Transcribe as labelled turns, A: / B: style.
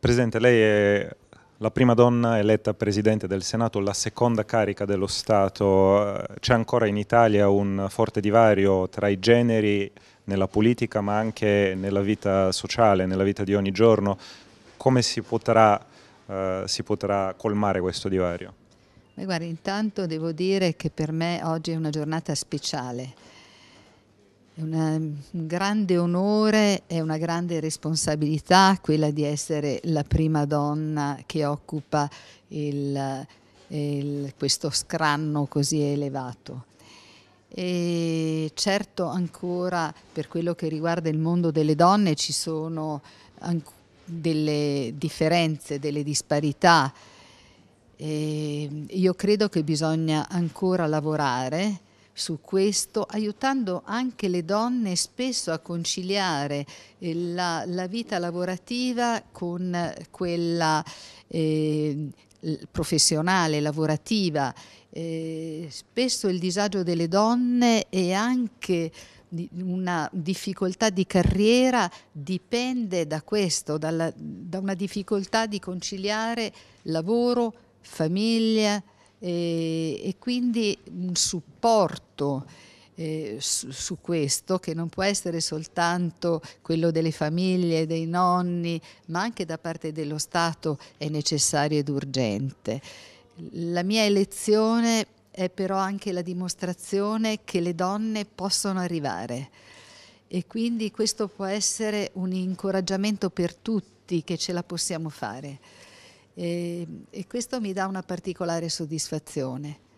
A: Presidente, lei è la prima donna eletta Presidente del Senato, la seconda carica dello Stato. C'è ancora in Italia un forte divario tra i generi nella politica ma anche nella vita sociale, nella vita di ogni giorno. Come si potrà, eh, si potrà colmare questo divario? Beh,
B: guarda, intanto devo dire che per me oggi è una giornata speciale è una, un grande onore e una grande responsabilità quella di essere la prima donna che occupa il, il, questo scranno così elevato. E certo ancora per quello che riguarda il mondo delle donne ci sono delle differenze, delle disparità. E io credo che bisogna ancora lavorare su questo, aiutando anche le donne spesso a conciliare eh, la, la vita lavorativa con quella eh, professionale, lavorativa. Eh, spesso il disagio delle donne e anche una difficoltà di carriera dipende da questo, dalla, da una difficoltà di conciliare lavoro, famiglia, e, e quindi un supporto eh, su, su, questo, che non può essere soltanto quello delle famiglie, dei nonni, ma anche da parte dello Stato è necessario ed urgente. La mia elezione è però anche la dimostrazione che le donne possono arrivare e quindi questo può essere un incoraggiamento per tutti che ce la possiamo fare e, e questo mi dà una particolare soddisfazione.